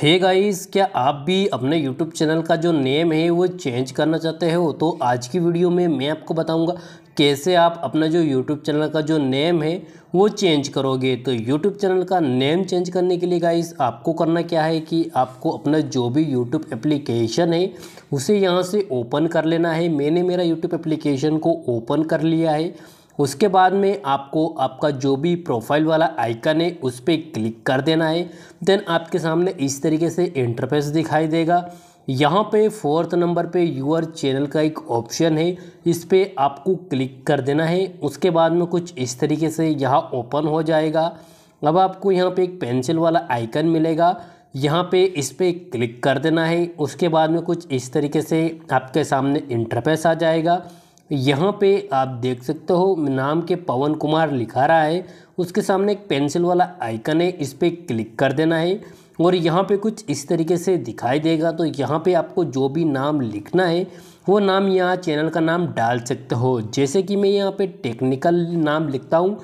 हे hey guys क्या आप भी अपने यूट्यूब चैनल का जो नेम है वो चेंज करना चाहते हो तो आज की वीडियो में मैं आपको बताऊंगा कैसे आप अपना जो यूट्यूब चैनल का जो नेम है वो चेंज करोगे तो यूट्यूब चैनल का नेम चेंज करने के लिए गाइस आपको करना क्या है कि आपको अपना जो भी यूट्यूब एप्लीकेशन है उसे यहाँ से ओपन कर लेना है मैंने मेरा यूट्यूब एप्लीकेशन को ओपन कर लिया है उसके बाद में आपको आपका जो भी प्रोफाइल वाला आइकन है उस पर क्लिक कर देना है देन आपके सामने इस तरीके से इंटरफेस दिखाई देगा यहाँ पे फोर्थ नंबर पे यूअर चैनल का एक ऑप्शन है इस पर आपको क्लिक कर देना है उसके बाद में कुछ इस तरीके से यहाँ ओपन हो जाएगा अब आपको यहाँ पे एक पेंसिल वाला आइकन मिलेगा यहाँ पे इस पर क्लिक कर देना है उसके बाद में कुछ इस तरीके से आपके सामने इंटरफेस आ जाएगा यहाँ पे आप देख सकते हो नाम के पवन कुमार लिखा रहा है उसके सामने एक पेंसिल वाला आइकन है इस पर क्लिक कर देना है और यहाँ पे कुछ इस तरीके से दिखाई देगा तो यहाँ पे आपको जो भी नाम लिखना है वो नाम यहाँ चैनल का नाम डाल सकते हो जैसे कि मैं यहाँ पे टेक्निकल नाम लिखता हूँ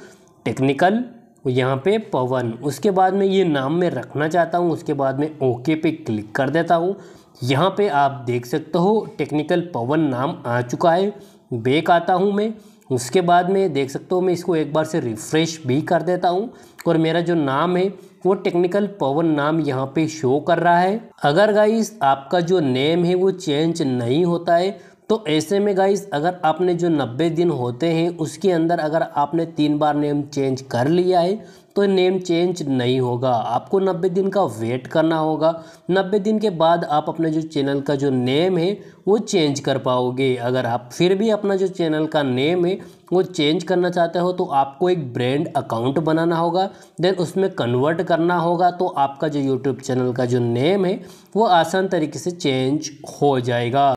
टेक्निकल यहाँ पे पवन उसके बाद में ये नाम में रखना चाहता हूँ उसके बाद में ओके पे क्लिक कर देता हूँ यहाँ पे आप देख सकते हो टेक्निकल पवन नाम आ चुका है बेक आता हूँ मैं उसके बाद में देख सकता हूँ मैं इसको एक बार से रिफ़्रेश भी कर देता हूँ और मेरा जो नाम है वो टेक्निकल पवन नाम यहाँ पे शो कर रहा है अगर गाइस आपका जो नेम है वो चेंज नहीं होता है तो ऐसे में गाइस अगर आपने जो 90 दिन होते हैं उसके अंदर अगर आपने तीन बार नेम चेंज कर लिया है तो नेम चेंज नहीं होगा आपको 90 दिन का वेट करना होगा 90 दिन के बाद आप अपने जो चैनल का जो नेम है वो चेंज कर पाओगे अगर आप फिर भी अपना जो चैनल का नेम है वो चेंज करना चाहते हो तो आपको एक ब्रांड अकाउंट बनाना होगा देन उसमें कन्वर्ट करना होगा तो आपका जो यूट्यूब चैनल का जो नेम है वो आसान तरीके से चेंज हो जाएगा